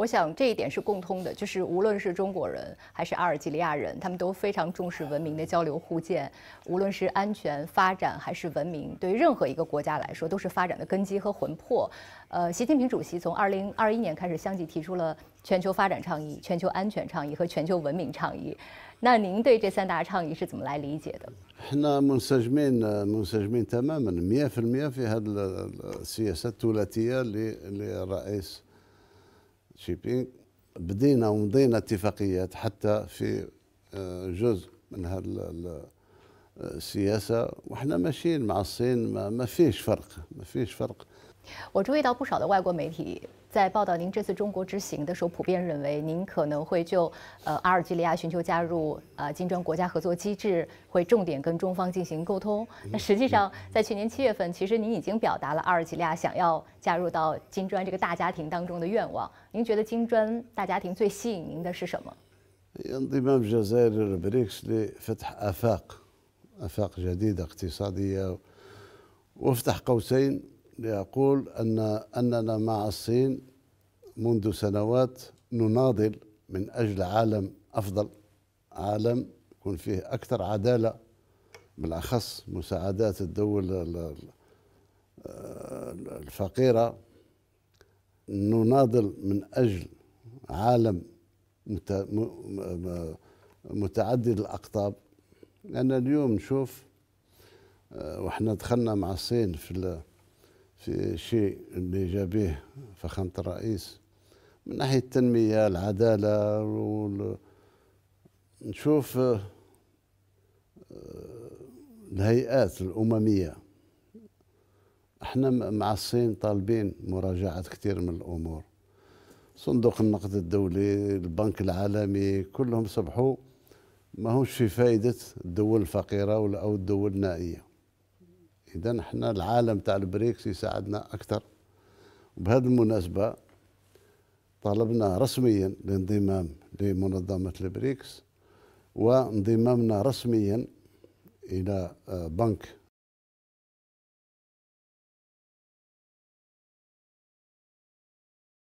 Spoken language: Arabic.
我想这一点是共通的，就是无论是中国人还是阿尔及利亚人，他们都非常重视文明的交流互鉴。无论是安全发展还是文明，对于任何一个国家来说，都是发展的根基和魂魄。呃，习近平主席从二零二一年开始，相继提出了全球发展倡议、全球安全倡议和全球文明倡议。那您对这三大倡议是怎么来理解的？شيبينغ بدينا ومضينا اتفاقيات حتى في آه، جزء من هذا 政策，我们是跟中国一起走的，没有区别。我注意到不少的外国媒体在报道您这次中国之行的时候，普遍认为您可能会就阿尔及利亚寻求加入金砖国家合作机制，会重点跟中方进行沟通。那实际上，在去年七月份，其实您已经表达了阿尔及利亚想要加入到金砖这个大家庭当中的愿望。您觉得金砖大家庭最吸引您的是什么？آفاق جديدة اقتصادية وافتح قوسين لأقول أن أننا مع الصين منذ سنوات نناضل من أجل عالم أفضل عالم يكون فيه أكثر عدالة بالأخص مساعدات الدول الفقيرة نناضل من أجل عالم متعدد الأقطاب لأن اليوم نشوف آه، وإحنا دخلنا مع الصين في في شيء اللي به فخامة الرئيس من ناحية التنمية العدالة وال... نشوف آه، الهيئات الأممية احنا مع الصين طالبين مراجعة كثير من الأمور صندوق النقد الدولي البنك العالمي كلهم صبحوا ما في فائدة الدول الفقيرة أو الدول النائية إذا حنا العالم تاع البريكس يساعدنا أكثر وبهذه المناسبة طالبنا رسميا الانضمام لمنظمة البريكس وانضمامنا رسميا إلى آه، بنك